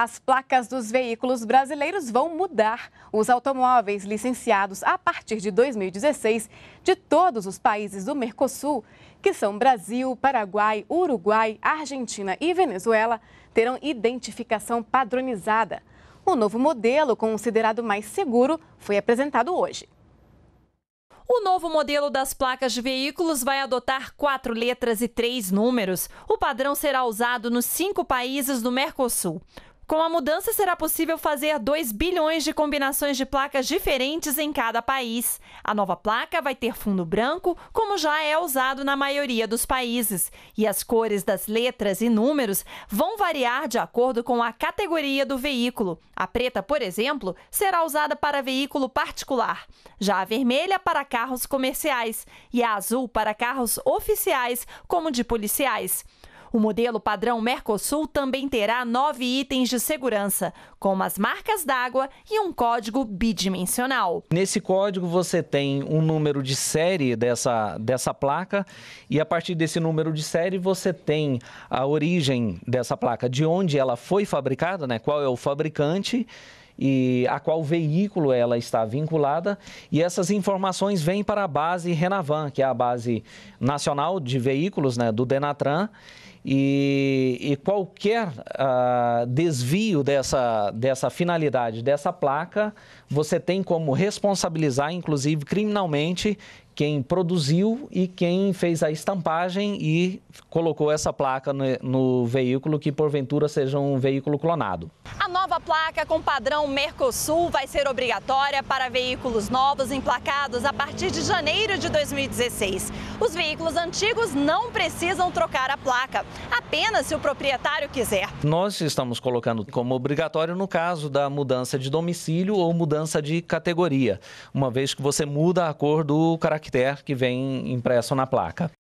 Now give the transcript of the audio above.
As placas dos veículos brasileiros vão mudar. Os automóveis licenciados a partir de 2016 de todos os países do Mercosul, que são Brasil, Paraguai, Uruguai, Argentina e Venezuela, terão identificação padronizada. O novo modelo, considerado mais seguro, foi apresentado hoje. O novo modelo das placas de veículos vai adotar quatro letras e três números. O padrão será usado nos cinco países do Mercosul. Com a mudança, será possível fazer 2 bilhões de combinações de placas diferentes em cada país. A nova placa vai ter fundo branco, como já é usado na maioria dos países, e as cores das letras e números vão variar de acordo com a categoria do veículo. A preta, por exemplo, será usada para veículo particular, já a vermelha para carros comerciais e a azul para carros oficiais, como de policiais. O modelo padrão Mercosul também terá nove itens de segurança, como as marcas d'água e um código bidimensional. Nesse código você tem um número de série dessa, dessa placa e a partir desse número de série você tem a origem dessa placa, de onde ela foi fabricada, né, qual é o fabricante e a qual veículo ela está vinculada. E essas informações vêm para a base Renavan, que é a base nacional de veículos né, do Denatran. E, e qualquer uh, desvio dessa, dessa finalidade, dessa placa, você tem como responsabilizar, inclusive criminalmente, quem produziu e quem fez a estampagem e colocou essa placa no, no veículo que porventura seja um veículo clonado nova placa com padrão Mercosul vai ser obrigatória para veículos novos emplacados a partir de janeiro de 2016. Os veículos antigos não precisam trocar a placa, apenas se o proprietário quiser. Nós estamos colocando como obrigatório no caso da mudança de domicílio ou mudança de categoria, uma vez que você muda a cor do caractere que vem impresso na placa.